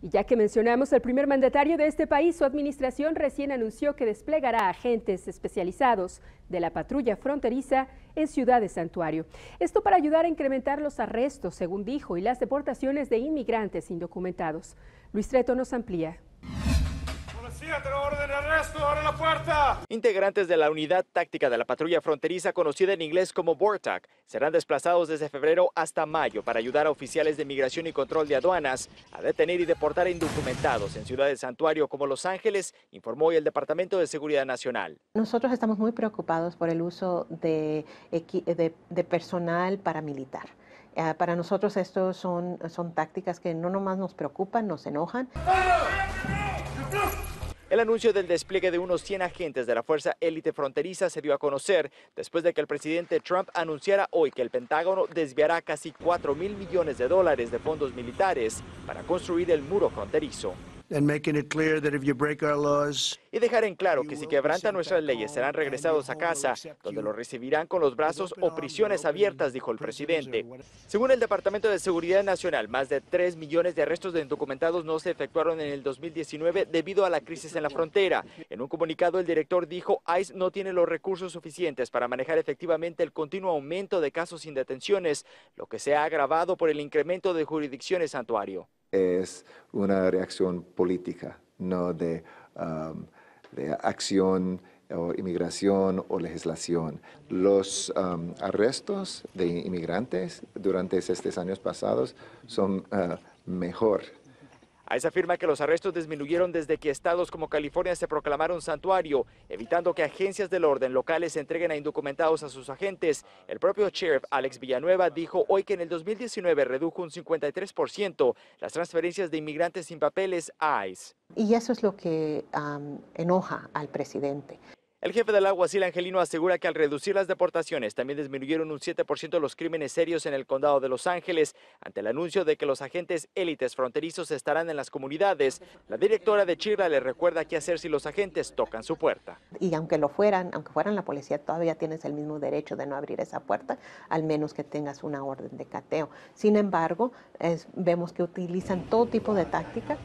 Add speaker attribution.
Speaker 1: Y ya que mencionamos al primer mandatario de este país, su administración recién anunció que desplegará agentes especializados de la patrulla fronteriza en Ciudad de santuario. Esto para ayudar a incrementar los arrestos, según dijo, y las deportaciones de inmigrantes indocumentados. Luis Treto nos amplía
Speaker 2: orden, arresto, la puerta. Integrantes de la unidad táctica de la patrulla fronteriza, conocida en inglés como BORTAC, serán desplazados desde febrero hasta mayo para ayudar a oficiales de migración y control de aduanas a detener y deportar indocumentados en ciudades santuario como Los Ángeles, informó hoy el Departamento de Seguridad Nacional.
Speaker 3: Nosotros estamos muy preocupados por el uso de, personal paramilitar. Eh, para nosotros estos son, tácticas que no nomás nos preocupan, nos enojan.
Speaker 2: El anuncio del despliegue de unos 100 agentes de la Fuerza Élite Fronteriza se dio a conocer después de que el presidente Trump anunciara hoy que el Pentágono desviará casi 4 mil millones de dólares de fondos militares para construir el muro fronterizo. Y dejar en claro que si quebrantan nuestras leyes serán regresados a casa, donde los recibirán con los brazos o prisiones abiertas, dijo el presidente. Según el Departamento de Seguridad Nacional, más de 3 millones de arrestos de indocumentados no se efectuaron en el 2019 debido a la crisis en la frontera. En un comunicado, el director dijo, ICE no tiene los recursos suficientes para manejar efectivamente el continuo aumento de casos sin detenciones, lo que se ha agravado por el incremento de jurisdicciones santuario
Speaker 4: es una reacción política, no de, um, de acción o inmigración o legislación. Los um, arrestos de inmigrantes durante estos años pasados son uh, mejor
Speaker 2: ICE afirma que los arrestos disminuyeron desde que estados como California se proclamaron santuario, evitando que agencias del orden locales entreguen a indocumentados a sus agentes. El propio sheriff Alex Villanueva dijo hoy que en el 2019 redujo un 53% las transferencias de inmigrantes sin papeles a ICE.
Speaker 3: Y eso es lo que enoja al
Speaker 2: presidente. El jefe del alguacil angelino asegura que al reducir las deportaciones también disminuyeron un 7% los crímenes serios en el condado de Los Ángeles ante el anuncio de que los agentes élites fronterizos estarán en las comunidades. La directora de Chirla le recuerda qué hacer si los agentes tocan su puerta.
Speaker 3: Y aunque lo fueran, aunque fueran la policía, todavía tienes el mismo derecho de no abrir esa puerta, al menos que tengas una orden de cateo. Sin embargo, vemos que utilizan todo tipo de táctica.